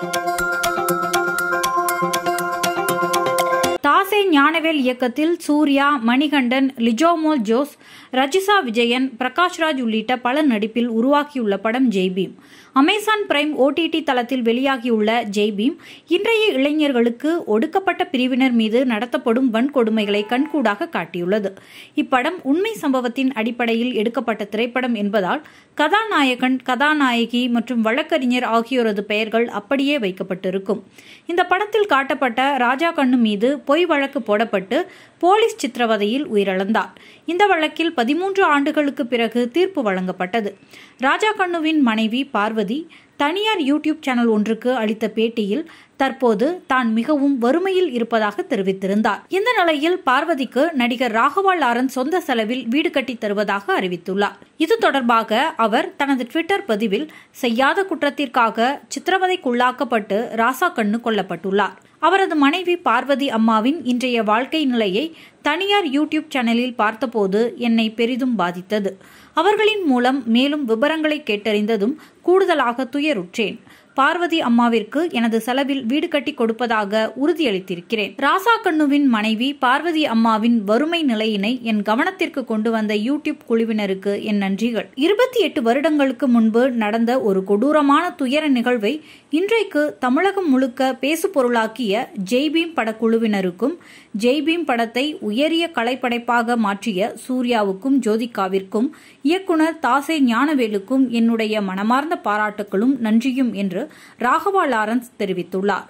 thank you இசை ஞானவேல் இயக்கத்தில் சூர்யா மணிகண்டன் லிஜோமோல் ஜோஸ் ரஜிசா விஜயன் பிரகாஷ்ராஜ் உள்ளிட்ட பல நடிப்பில் உருவாக்கியுள்ள படம் ஜெய்பீம் அமேசான் பிரைம் ஓடிடி தளத்தில் வெளியாகியுள்ள ஜெய்பீம் இன்றைய இளைஞர்களுக்கு ஒடுக்கப்பட்ட பிரிவினர் மீது நடத்தப்படும் வன்கொடுமைகளை கண்கூடாக காட்டியுள்ளது இப்படம் உண்மை சம்பவத்தின் அடிப்படையில் எடுக்கப்பட்ட திரைப்படம் என்பதால் கதாநாயகன் கதாநாயகி மற்றும் வழக்கறிஞர் ஆகியோரது பெயர்கள் அப்படியே வைக்கப்பட்டிருக்கும் இந்த படத்தில் காட்டப்பட்ட ராஜா கண்ணு மீது பொய் வழக்கு வழக்கு போடப்பட்டு போலீஸ் சித்திரவதையில் உயிரிழந்தார் இந்த வழக்கில் பதிமூன்று ஆண்டுகளுக்கு பிறகு தீர்ப்பு வழங்கப்பட்டது ராஜா கண்ணுவின் மனைவி பார்வதி தனியார் யூடியூப் சேனல் ஒன்றுக்கு அளித்த பேட்டியில் தற்போது தான் மிகவும் வறுமையில் இருப்பதாக தெரிவித்திருந்தார் இந்த நிலையில் பார்வதிக்கு நடிகர் ராகவா லாரன் சொந்த செலவில் வீடு கட்டி தருவதாக அறிவித்துள்ளார் இது தொடர்பாக அவர் தனது ட்விட்டர் பதிவில் செய்யாத குற்றத்திற்காக சித்திரவதைக்குள்ளாக்கப்பட்டு ராசா கண்ணு கொல்லப்பட்டுள்ளார் அவரது மனைவி பார்வதி அம்மாவின் இன்றைய வாழ்க்கை நிலையை தனியார் யூடியூப் சேனலில் பார்த்தபோது என்னை பெரிதும் பாதித்தது அவர்களின் மூலம் மேலும் விபரங்களை கேட்டறிந்ததும் கூடுதலாக துயருற்றேன் பார்வதி அம்மாவிற்கு எனது செலவில் வீடு கட்டி கொடுப்பதாக உறுதியளித்திருக்கிறேன் ராசா கண்ணுவின் மனைவி பார்வதி அம்மாவின் வறுமை நிலையினை என் கவனத்திற்கு கொண்டு வந்த யூடியூப் குழுவினருக்கு என் நன்றிகள் இருபத்தி எட்டு வருடங்களுக்கு முன்பு நடந்த ஒரு கொடூரமான துயர நிகழ்வை இன்றைக்கு தமிழகம் முழுக்க பேசு பொருளாக்கிய ஜெய்பீம் படக்குழுவினருக்கும் ஜெய்பீம் படத்தை உயர் உயரிய கலைப்படைப்பாக மாற்றிய சூர்யாவுக்கும் ஜோதிகாவிற்கும் இயக்குனர் தாசே ஞானவேலுக்கும் என்னுடைய மனமார்ந்த பாராட்டுகளும் நன்றியும் என்று ராகவா லாரன்ஸ் தெரிவித்துள்ளார்